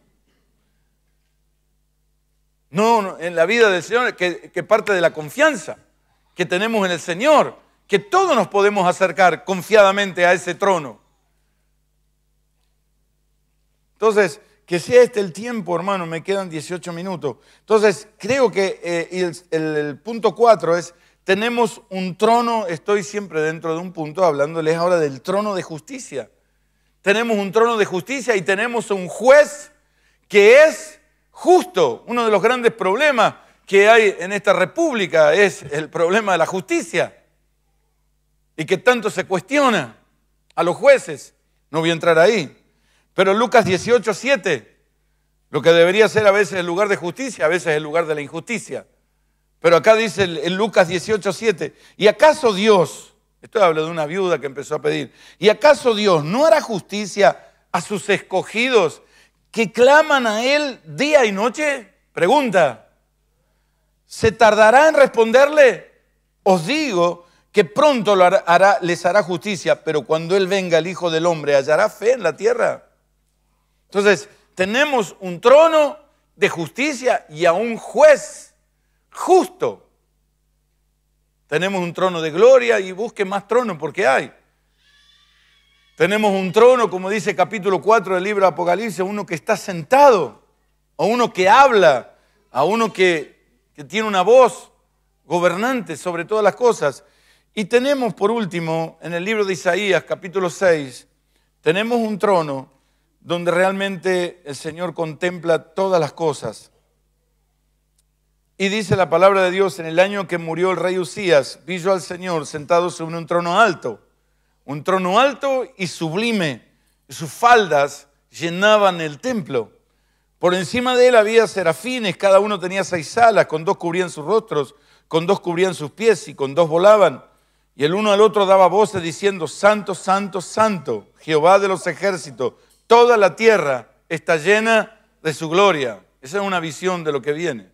No, en la vida del Señor, que, que parte de la confianza que tenemos en el Señor que todos nos podemos acercar confiadamente a ese trono. Entonces, que sea este el tiempo, hermano, me quedan 18 minutos. Entonces, creo que eh, el, punto 4 es, tenemos un trono, estoy siempre dentro de un punto hablándoles ahora del trono de justicia. Tenemos un trono de justicia y tenemos un juez que es justo. Uno de los grandes problemas que hay en esta república es el problema de la justicia y que tanto se cuestiona a los jueces. No voy a entrar ahí. Pero Lucas 18, 7, lo que debería ser a veces el lugar de justicia, a veces el lugar de la injusticia. Pero acá dice en Lucas 18, 7, ¿y acaso Dios, esto habla de una viuda que empezó a pedir, ¿y acaso Dios no hará justicia a sus escogidos que claman a Él día y noche? Pregunta, ¿se tardará en responderle? Os digo que pronto hará, les hará justicia, pero cuando Él venga, el Hijo del Hombre, hallará fe en la tierra. Entonces, tenemos un trono de justicia y a un juez justo. Tenemos un trono de gloria y busquen más tronos porque hay. Tenemos un trono, como dice capítulo 4 del libro de Apocalipsis, uno que está sentado, a uno que habla, a uno que, que tiene una voz gobernante sobre todas las cosas. Y tenemos, por último, en el libro de Isaías, capítulo 6, tenemos un trono donde realmente el Señor contempla todas las cosas. Y dice la palabra de Dios, en el año que murió el rey Usías, vi yo al Señor sentado sobre un trono alto, un trono alto y sublime. Sus faldas llenaban el templo. Por encima de él había serafines, cada uno tenía seis alas, con dos cubrían sus rostros, con dos cubrían sus pies y con dos volaban. Y el uno al otro daba voces diciendo, Santo, Santo, Santo, Jehová de los ejércitos, toda la tierra está llena de su gloria. Esa es una visión de lo que viene.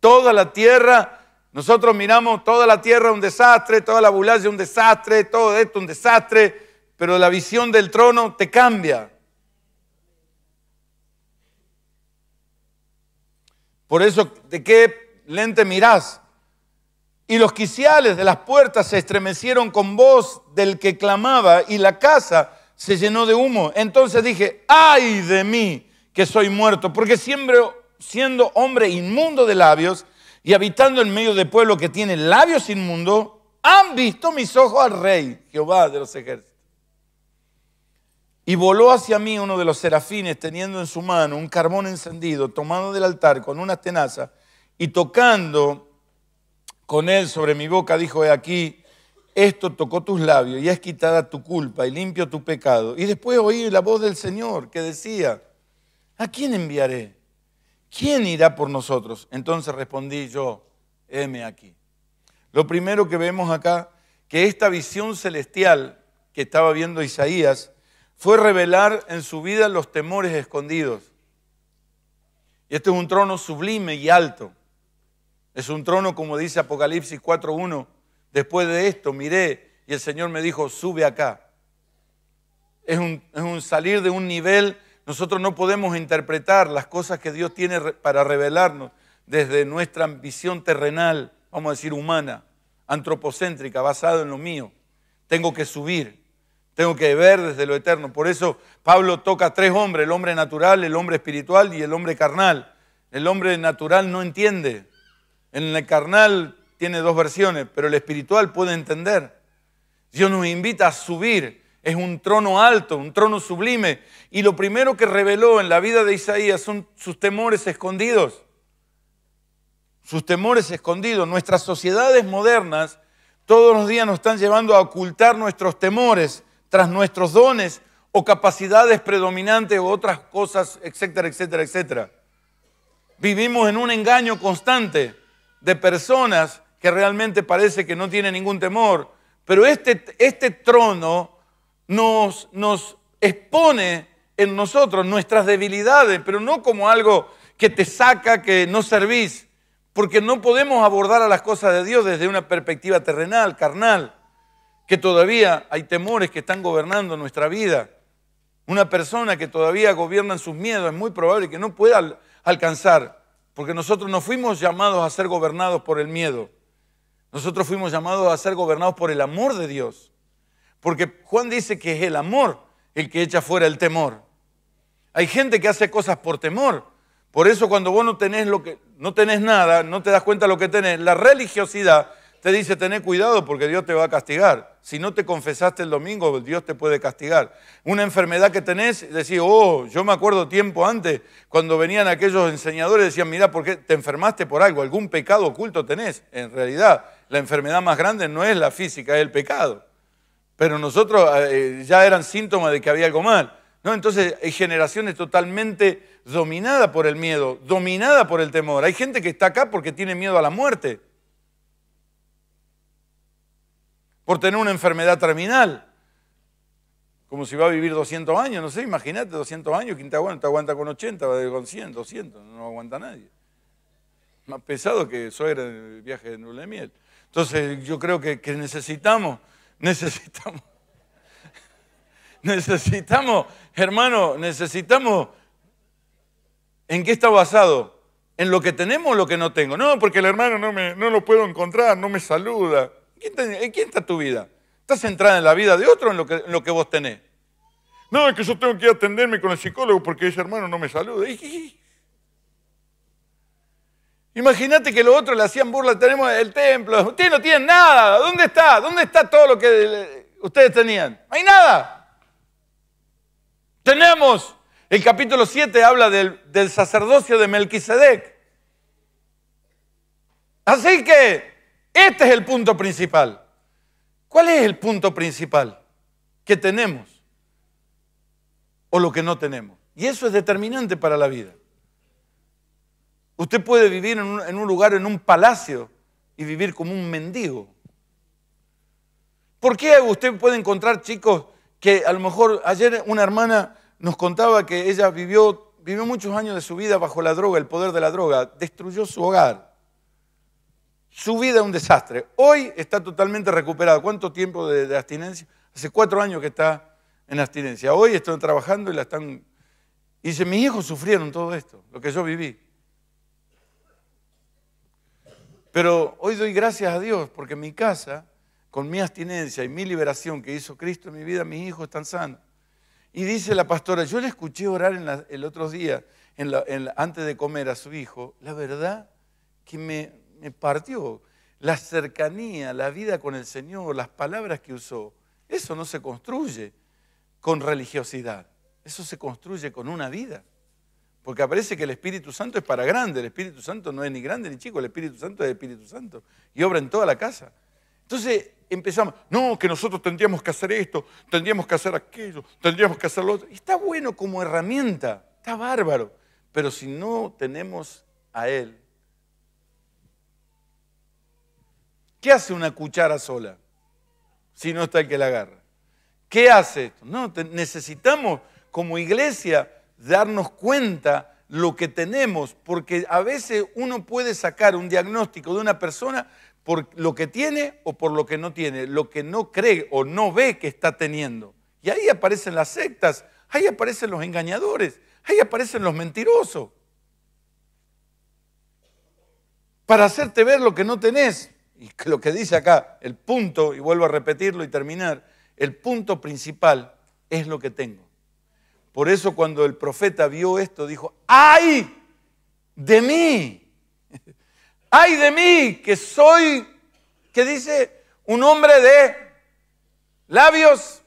Toda la tierra, nosotros miramos toda la tierra un desastre, toda la es un desastre, todo esto un desastre, pero la visión del trono te cambia. Por eso, ¿de qué lente mirás? Y los quiciales de las puertas se estremecieron con voz del que clamaba y la casa se llenó de humo. Entonces dije, ay de mí que soy muerto, porque siempre siendo hombre inmundo de labios y habitando en medio de pueblo que tiene labios inmundos, han visto mis ojos al rey, Jehová de los ejércitos. Y voló hacia mí uno de los serafines teniendo en su mano un carbón encendido, tomado del altar con una tenaza y tocando con él sobre mi boca, dijo, he aquí, esto tocó tus labios y es quitada tu culpa y limpio tu pecado. Y después oí la voz del Señor que decía, ¿a quién enviaré? ¿Quién irá por nosotros? Entonces respondí yo, heme aquí. Lo primero que vemos acá, que esta visión celestial que estaba viendo Isaías, fue revelar en su vida los temores escondidos. Y este es un trono sublime y alto. Es un trono, como dice Apocalipsis 4.1. Después de esto miré y el Señor me dijo, sube acá. Es un, salir de un nivel, nosotros no podemos interpretar las cosas que Dios tiene para revelarnos desde nuestra ambición terrenal, vamos a decir humana, antropocéntrica, basada en lo mío. Tengo que subir, tengo que ver desde lo eterno. Por eso Pablo toca tres hombres, el hombre natural, el hombre espiritual y el hombre carnal. El hombre natural no entiende, en el carnal tiene dos versiones, pero el espiritual puede entender. Dios nos invita a subir. Es un trono alto, un trono sublime. Y lo primero que reveló en la vida de Isaías son sus temores escondidos. Sus temores escondidos. Nuestras sociedades modernas todos los días nos están llevando a ocultar nuestros temores tras nuestros dones o capacidades predominantes o otras cosas, etcétera, etcétera, etcétera. Vivimos en un engaño constante de personas que realmente parece que no tienen ningún temor, pero este, este trono nos, nos expone en nosotros nuestras debilidades, pero no como algo que te saca, que no servís, porque no podemos abordar a las cosas de Dios desde una perspectiva terrenal, carnal, que todavía hay temores que están gobernando nuestra vida. Una persona que todavía gobierna sus miedos es muy probable que no pueda alcanzar porque nosotros no fuimos llamados a ser gobernados por el miedo. Nosotros fuimos llamados a ser gobernados por el amor de Dios. Porque Juan dice que es el amor el que echa fuera el temor. Hay gente que hace cosas por temor. Por eso cuando vos no tenés, lo que, no tenés nada, no te das cuenta de lo que tenés, la religiosidad te dice tener cuidado porque Dios te va a castigar. Si no te confesaste el domingo, Dios te puede castigar. Una enfermedad que tenés, decís, oh, yo me acuerdo tiempo antes, cuando venían aquellos enseñadores, decían, mira, ¿por qué te enfermaste por algo? ¿Algún pecado oculto tenés? En realidad, la enfermedad más grande no es la física, es el pecado. Pero nosotros eh, eh, ya eran síntomas de que había algo mal. ¿no? Entonces, hay generaciones totalmente dominadas por el miedo, dominadas por el temor. Hay gente que está acá porque tiene miedo a la muerte. por tener una enfermedad terminal. Como si va a vivir 200 años, no sé, imagínate, 200 años, ¿quién te aguanta? Te aguanta con 80, va con 100, 200, no aguanta nadie. Más pesado que eso en el viaje de Nula de Miel. Entonces yo creo que, necesitamos, necesitamos, necesitamos, hermano, necesitamos, ¿en qué está basado? ¿En lo que tenemos o lo que no tengo? No, porque el hermano no, me, no lo puedo encontrar, no me saluda. ¿En quién está tu vida? ¿Estás centrada en la vida de otro o en lo que, vos tenés? No, es que yo tengo que atenderme con el psicólogo porque ese hermano no me saluda. Imagínate que los otros le hacían burla, tenemos el templo, ustedes no tienen nada, ¿dónde está? ¿Dónde está todo lo que eh, ustedes tenían? hay nada. Tenemos, el capítulo 7 habla del sacerdocio de Melquisedec. Así que este es el punto principal. ¿Cuál es el punto principal que tenemos o lo que no tenemos? Y eso es determinante para la vida. Usted puede vivir en un, lugar, en un palacio, y vivir como un mendigo. ¿Por qué usted puede encontrar chicos que a lo mejor ayer una hermana nos contaba que ella vivió, vivió muchos años de su vida bajo la droga, el poder de la droga, destruyó su hogar su vida es un desastre. Hoy está totalmente recuperado. ¿Cuánto tiempo de, abstinencia? Hace cuatro años que está en abstinencia. Hoy están trabajando y la están... Y dice, mis hijos sufrieron todo esto, lo que yo viví. Pero hoy doy gracias a Dios porque mi casa, con mi abstinencia y mi liberación que hizo Cristo en mi vida, mis hijos están sanos. Y dice la pastora, yo le escuché orar en el otro día, antes de comer a su hijo, la verdad que me, me partió. La cercanía, la vida con el Señor, las palabras que usó, eso no se construye con religiosidad, eso se construye con una vida. Porque aparece que el Espíritu Santo es para grande, el Espíritu Santo no es ni grande ni chico, el Espíritu Santo es el Espíritu Santo y obra en toda la casa. Entonces empezamos, no, que nosotros tendríamos que hacer esto, tendríamos que hacer aquello, tendríamos que hacer lo otro. Y está bueno como herramienta, está bárbaro, pero si no tenemos a Él, ¿Qué hace una cuchara sola si no está el que la agarra? ¿Qué hace esto? No, necesitamos como iglesia darnos cuenta lo que tenemos, porque a veces uno puede sacar un diagnóstico de una persona por lo que tiene o por lo que no tiene, lo que no cree o no ve que está teniendo. Y ahí aparecen las sectas, ahí aparecen los engañadores, ahí aparecen los mentirosos. Para hacerte ver lo que no tenés y lo que dice acá, el punto, y vuelvo a repetirlo y terminar, el punto principal es lo que tengo. Por eso cuando el profeta vio esto, dijo, ay de mí, ay de mí, que soy, que dice, un hombre de labios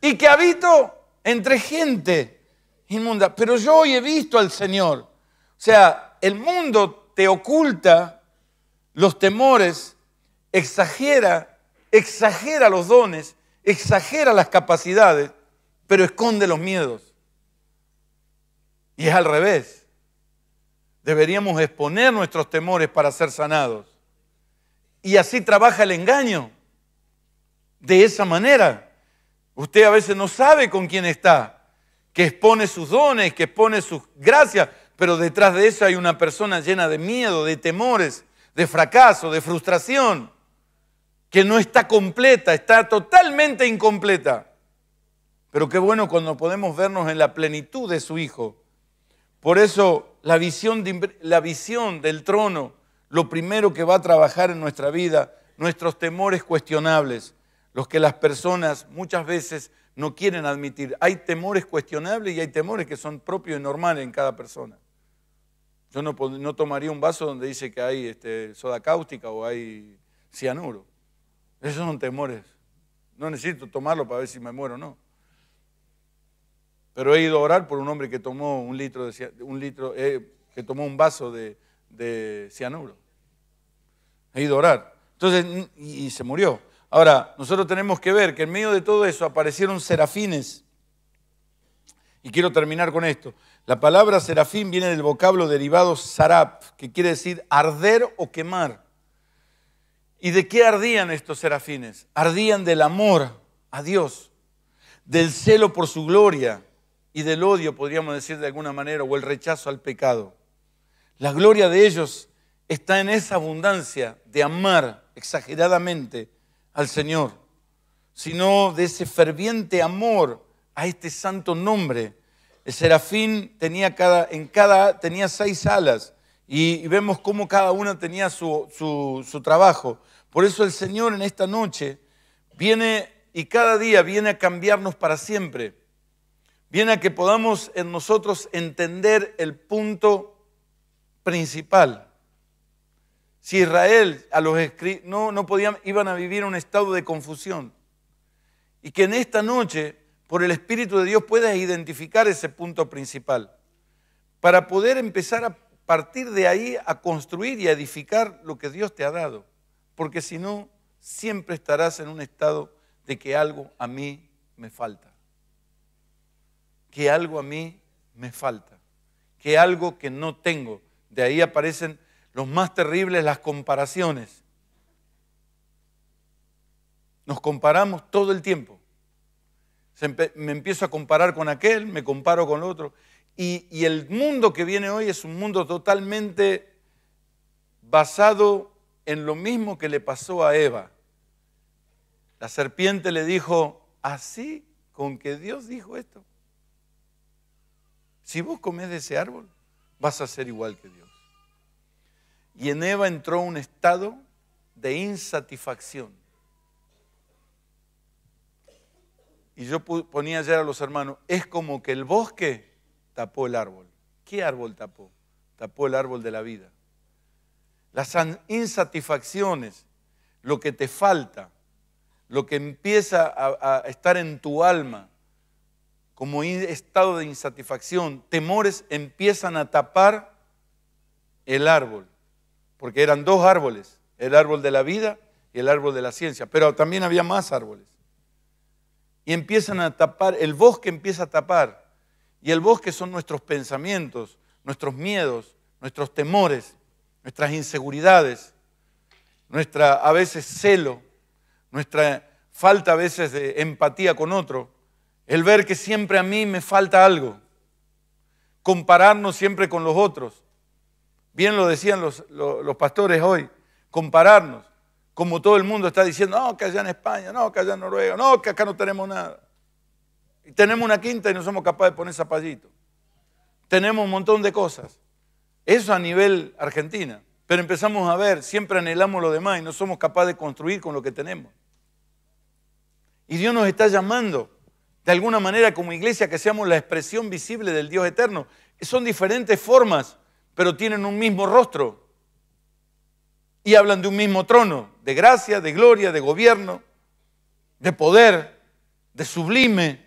y que habito entre gente inmunda. Pero yo hoy he visto al Señor. O sea, el mundo te oculta los temores, exagera, exagera los dones, exagera las capacidades, pero esconde los miedos. Y es al revés. Deberíamos exponer nuestros temores para ser sanados. Y así trabaja el engaño. De esa manera. Usted a veces no sabe con quién está, que expone sus dones, que expone sus gracias, pero detrás de eso hay una persona llena de miedo, de temores, de fracaso, de frustración, que no está completa, está totalmente incompleta. Pero qué bueno cuando podemos vernos en la plenitud de su Hijo. Por eso la visión, de, la visión del trono, lo primero que va a trabajar en nuestra vida, nuestros temores cuestionables, los que las personas muchas veces no quieren admitir. Hay temores cuestionables y hay temores que son propios y normales en cada persona. Yo no, tomaría un vaso donde dice que hay este, soda cáustica o hay cianuro. Esos son temores. No necesito tomarlo para ver si me muero o no. Pero he ido a orar por un hombre que tomó un litro un litro, eh, que tomó un vaso de, cianuro. He ido a orar. Entonces, y se murió. Ahora, nosotros tenemos que ver que en medio de todo eso aparecieron serafines. Y quiero terminar con esto. La palabra serafín viene del vocablo derivado sarap, que quiere decir arder o quemar. ¿Y de qué ardían estos serafines? Ardían del amor a Dios, del celo por su gloria y del odio, podríamos decir de alguna manera, o el rechazo al pecado. La gloria de ellos está en esa abundancia de amar exageradamente al Señor, sino de ese ferviente amor a este santo nombre el serafín tenía, en cada, tenía seis alas y, vemos cómo cada una tenía su, trabajo. Por eso el Señor en esta noche viene y cada día viene a cambiarnos para siempre. Viene a que podamos en nosotros entender el punto principal. Si Israel a los no, no podían, iban a vivir un estado de confusión. Y que en esta noche por el Espíritu de Dios puedes identificar ese punto principal, para poder empezar a partir de ahí a construir y a edificar lo que Dios te ha dado, porque si no, siempre estarás en un estado de que algo a mí me falta, que algo a mí me falta, que algo que no tengo. De ahí aparecen los más terribles, las comparaciones. Nos comparamos todo el tiempo me empiezo a comparar con aquel, me comparo con el otro. Y, el mundo que viene hoy es un mundo totalmente basado en lo mismo que le pasó a Eva. La serpiente le dijo, así con que Dios dijo esto. Si vos comés de ese árbol, vas a ser igual que Dios. Y en Eva entró un estado de insatisfacción. Y yo ponía ayer a los hermanos, es como que el bosque tapó el árbol. ¿Qué árbol tapó? Tapó el árbol de la vida. Las insatisfacciones, lo que te falta, lo que empieza a, estar en tu alma como estado de insatisfacción, temores empiezan a tapar el árbol, porque eran dos árboles, el árbol de la vida y el árbol de la ciencia, pero también había más árboles y empiezan a tapar, el bosque empieza a tapar. Y el bosque son nuestros pensamientos, nuestros miedos, nuestros temores, nuestras inseguridades, nuestra a veces celo, nuestra falta a veces de empatía con otro, el ver que siempre a mí me falta algo, compararnos siempre con los otros. Bien lo decían los, los pastores hoy, compararnos. Como todo el mundo está diciendo, no, que allá en España, no, que allá en Noruega, no, que acá no tenemos nada. Y tenemos una quinta y no somos capaces de poner zapallito. Tenemos un montón de cosas. Eso a nivel Argentina. Pero empezamos a ver, siempre anhelamos lo demás y no somos capaces de construir con lo que tenemos. Y Dios nos está llamando, de alguna manera, como iglesia, que seamos la expresión visible del Dios eterno. Son diferentes formas, pero tienen un mismo rostro. Y hablan de un mismo trono de gracia, de gloria, de gobierno, de poder, de sublime.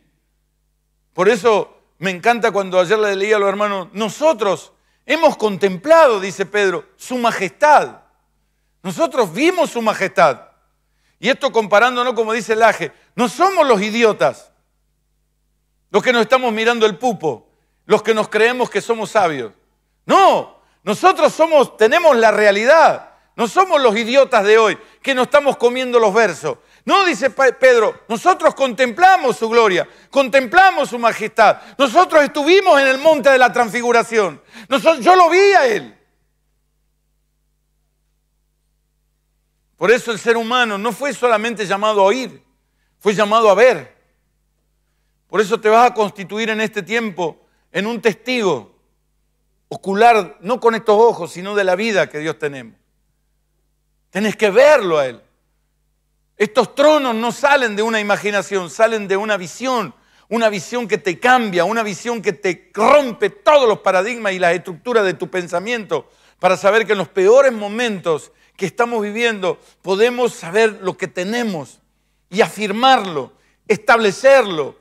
Por eso me encanta cuando ayer le leía a los hermanos, nosotros hemos contemplado, dice Pedro, su majestad. Nosotros vimos su majestad. Y esto comparándonos, como dice el Aje, no somos los idiotas, los que nos estamos mirando el pupo, los que nos creemos que somos sabios. No, nosotros somos, tenemos la realidad. No somos los idiotas de hoy que nos estamos comiendo los versos. No, dice Pedro, nosotros contemplamos su gloria, contemplamos su majestad. Nosotros estuvimos en el monte de la transfiguración. yo lo vi a él. Por eso el ser humano no fue solamente llamado a oír, fue llamado a ver. Por eso te vas a constituir en este tiempo en un testigo ocular, no con estos ojos, sino de la vida que Dios tenemos. Tenés que verlo a Él. Estos tronos no salen de una imaginación, salen de una visión, una visión que te cambia, una visión que te rompe todos los paradigmas y las estructuras de tu pensamiento para saber que en los peores momentos que estamos viviendo podemos saber lo que tenemos y afirmarlo, establecerlo,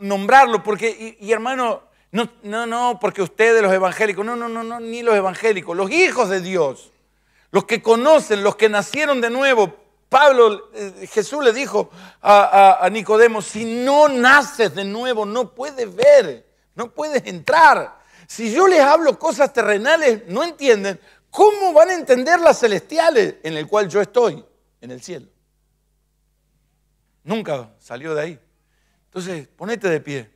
nombrarlo, porque, y, hermano, no, no, no, porque ustedes los evangélicos, no, no, no, no, ni los evangélicos, los hijos de Dios los que conocen, los que nacieron de nuevo. Pablo, eh, Jesús le dijo a, a Nicodemo, si no naces de nuevo, no puedes ver, no puedes entrar. Si yo les hablo cosas terrenales, no entienden. ¿Cómo van a entender las celestiales en el cual yo estoy, en el cielo? Nunca salió de ahí. Entonces, ponete de pie.